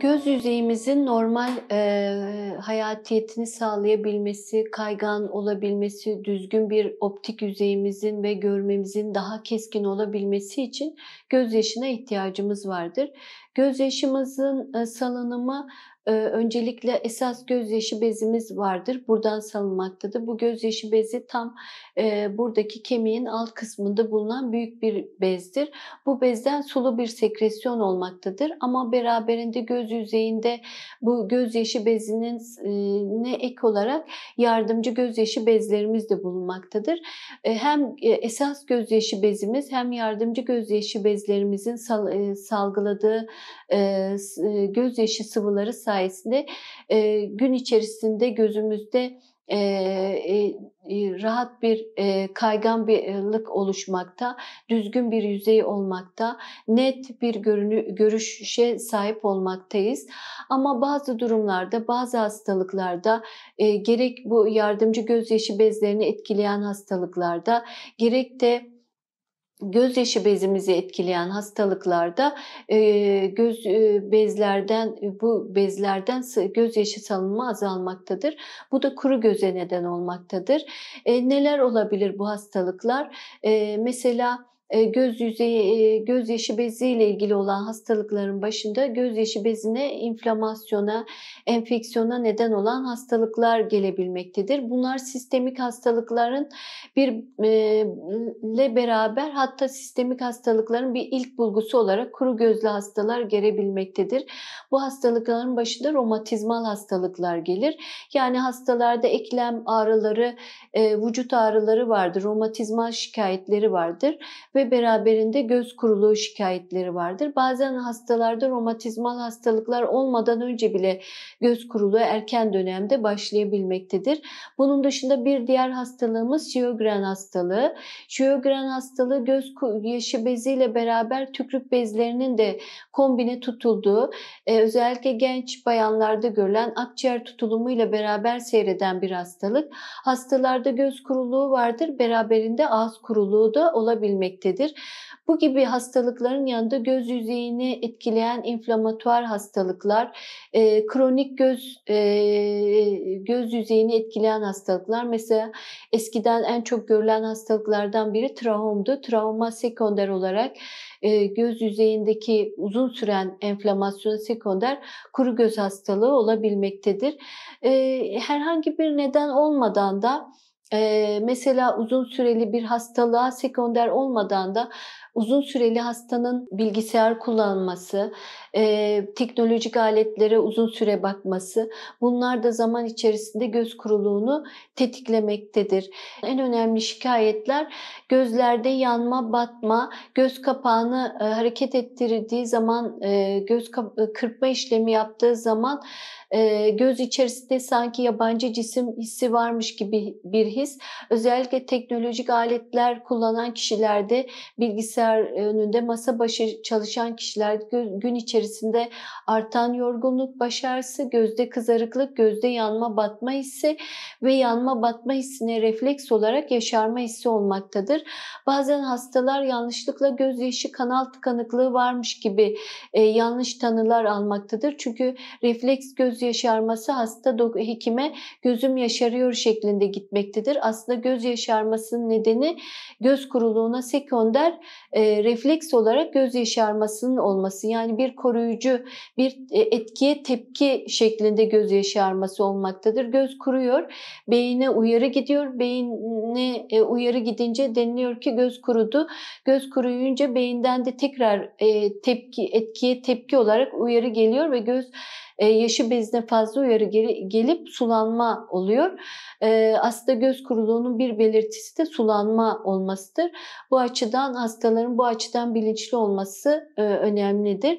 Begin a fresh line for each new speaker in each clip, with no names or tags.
Göz yüzeyimizin normal e, hayatiyetini sağlayabilmesi, kaygan olabilmesi, düzgün bir optik yüzeyimizin ve görmemizin daha keskin olabilmesi için gözyaşına ihtiyacımız vardır. Gözyaşımızın e, salınımı ee, öncelikle esas gözyaşı bezimiz vardır. Buradan salınmaktadır. Bu gözyaşı bezi tam e, buradaki kemiğin alt kısmında bulunan büyük bir bezdir. Bu bezden sulu bir sekresyon olmaktadır ama beraberinde göz yüzeyinde bu gözyaşı bezinin e, ne ek olarak yardımcı gözyaşı bezlerimiz de bulunmaktadır. E, hem esas gözyaşı bezimiz hem yardımcı gözyaşı bezlerimizin salgıladığı e, gözyaşı sıvıları sayesinde sayesinde e, gün içerisinde gözümüzde e, e, e rahat bir e, kaygan birlik oluşmakta, düzgün bir yüzey olmakta, net bir görünü, görüşe sahip olmaktayız. Ama bazı durumlarda, bazı hastalıklarda e, gerek bu yardımcı gözyaşı bezlerini etkileyen hastalıklarda gerek de gözyaşı bezimizi etkileyen hastalıklarda göz bezlerden bu bezlerden gözyaşı salınımı azalmaktadır. Bu da kuru göze neden olmaktadır. neler olabilir bu hastalıklar? E, mesela e, göz yüzeyi e, göz bezi beziyle ilgili olan hastalıkların başında göz gözyaşı bezine inflamasyona, enfeksiyona neden olan hastalıklar gelebilmektedir. Bunlar sistemik hastalıkların birle e, beraber hatta sistemik hastalıkların bir ilk bulgusu olarak kuru gözlü hastalar gelebilmektedir. Bu hastalıkların başında romatizmal hastalıklar gelir. Yani hastalarda eklem ağrıları, vücut ağrıları vardır, romatizmal şikayetleri vardır ve beraberinde göz kuruluğu şikayetleri vardır. Bazen hastalarda romatizmal hastalıklar olmadan önce bile göz kuruluğu erken dönemde başlayabilmektedir. Bunun dışında bir diğer hastalığımız Sjögren hastalığı. Sjögren hastalığı göz yaşı beziyle beraber tükürük bezlerinin de kombine tutulduğu, e, özellikle genç bayanlarda görülen akciğer tutulumuyla beraber seyreden bir hastalık. Hastalarda göz kuruluğu vardır, beraberinde ağız kuruluğu da olabilmektedir etmektedir. Bu gibi hastalıkların yanında göz yüzeyini etkileyen inflamatuar hastalıklar, e, kronik göz e, göz yüzeyini etkileyen hastalıklar mesela eskiden en çok görülen hastalıklardan biri trahomdu. Travma sekonder olarak e, göz yüzeyindeki uzun süren enflamasyon sekonder kuru göz hastalığı olabilmektedir. E, herhangi bir neden olmadan da ee, mesela uzun süreli bir hastalığa sekonder olmadan da uzun süreli hastanın bilgisayar kullanması, e, teknolojik aletlere uzun süre bakması bunlar da zaman içerisinde göz kuruluğunu tetiklemektedir. En önemli şikayetler gözlerde yanma, batma, göz kapağını e, hareket ettirdiği zaman, e, göz e, kırpma işlemi yaptığı zaman e, göz içerisinde sanki yabancı cisim hissi varmış gibi bir bilakis özellikle teknolojik aletler kullanan kişilerde bilgisayar e, önünde masa başı çalışan kişiler gün içerisinde artan yorgunluk, baş ağrısı, gözde kızarıklık, gözde yanma batma hissi ve yanma batma hissine refleks olarak yaşarma hissi olmaktadır. Bazen hastalar yanlışlıkla gözyaşı kanal tıkanıklığı varmış gibi e, yanlış tanılar almaktadır. Çünkü refleks göz yaşarması hasta hekime gözüm yaşarıyor şeklinde gitmektedir önemlidir. Aslında göz yaşarmasının nedeni göz kuruluğuna sekonder e, refleks olarak göz yaşarmasının olması. Yani bir koruyucu bir e, etkiye tepki şeklinde göz yaşarması olmaktadır. Göz kuruyor, beyine uyarı gidiyor. Beyine e, uyarı gidince deniliyor ki göz kurudu. Göz kuruyunca beyinden de tekrar e, tepki etkiye tepki olarak uyarı geliyor ve göz e, yaşı bezine fazla uyarı gelip sulanma oluyor. E, aslında göz göz kuruluğunun bir belirtisi de sulanma olmasıdır. Bu açıdan hastaların bu açıdan bilinçli olması e, önemlidir.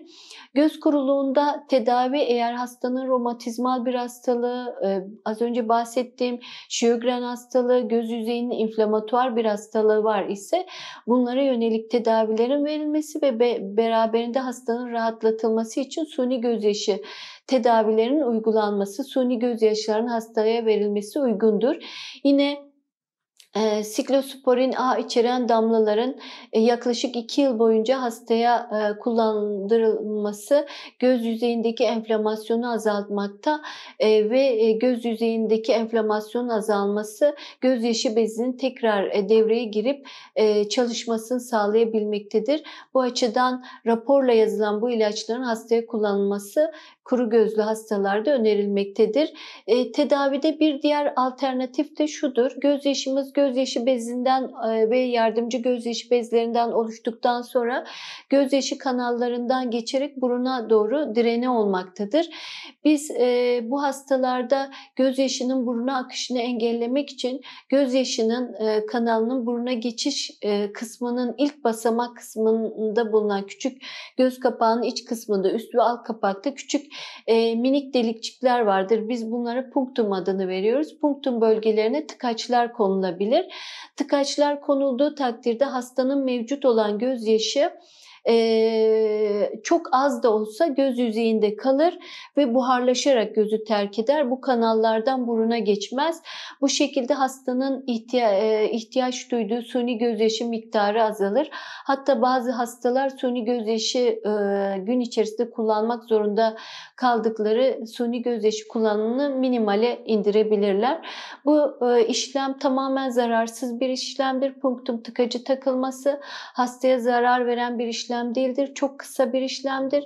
Göz kuruluğunda tedavi eğer hastanın romatizmal bir hastalığı, e, az önce bahsettiğim şiyogren hastalığı, göz yüzeyinin inflamatuar bir hastalığı var ise bunlara yönelik tedavilerin verilmesi ve beraberinde hastanın rahatlatılması için suni gözyaşı tedavilerin uygulanması, suni gözyaşlarının hastaya verilmesi uygundur. Yine e, siklosporin A içeren damlaların e, yaklaşık 2 yıl boyunca hastaya e, kullandırılması göz yüzeyindeki enflamasyonu azaltmakta e, ve e, göz yüzeyindeki enflamasyonun azalması gözyaşı bezinin tekrar e, devreye girip e, çalışmasını sağlayabilmektedir. Bu açıdan raporla yazılan bu ilaçların hastaya kullanılması kuru gözlü hastalarda önerilmektedir. E, tedavide bir diğer alternatif de şudur. Gözyaşımız gözyaşı bezinden e, ve yardımcı gözyaşı bezlerinden oluştuktan sonra gözyaşı kanallarından geçerek buruna doğru direne olmaktadır. Biz e, bu hastalarda gözyaşının buruna akışını engellemek için gözyaşının e, kanalının buruna geçiş e, kısmının ilk basamak kısmında bulunan küçük göz kapağının iç kısmında üst ve alt kapakta küçük e, minik delikçikler vardır. Biz bunlara punktum adını veriyoruz. Punktum bölgelerine tıkaçlar konulabilir. Tıkaçlar konulduğu takdirde hastanın mevcut olan gözyaşı e, çok az da olsa göz yüzeyinde kalır ve buharlaşarak gözü terk eder. Bu kanallardan buruna geçmez. Bu şekilde hastanın ihtiya ihtiyaç duyduğu suni gözyaşı miktarı azalır. Hatta bazı hastalar suni gözyaşı e, gün içerisinde kullanmak zorunda kaldıkları suni gözyaşı kullanımını minimale indirebilirler. Bu e, işlem tamamen zararsız bir işlemdir. Punktum tıkacı takılması hastaya zarar veren bir işlem işlem değildir. Çok kısa bir işlemdir.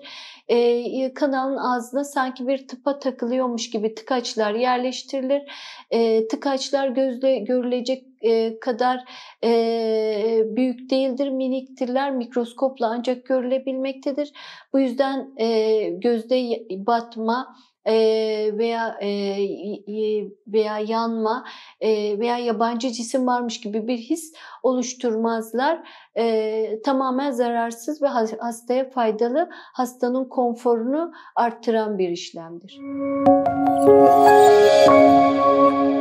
E, kanalın ağzına sanki bir tıpa takılıyormuş gibi tıkaçlar yerleştirilir. E, ee, tıkaçlar gözle görülecek e, kadar e, büyük değildir, miniktirler. Mikroskopla ancak görülebilmektedir. Bu yüzden e, gözde batma, e, veya e, veya yanma e, veya yabancı cisim varmış gibi bir his oluşturmazlar. E, tamamen zararsız ve hastaya faydalı, hastanın konforunu arttıran bir işlemdir. Müzik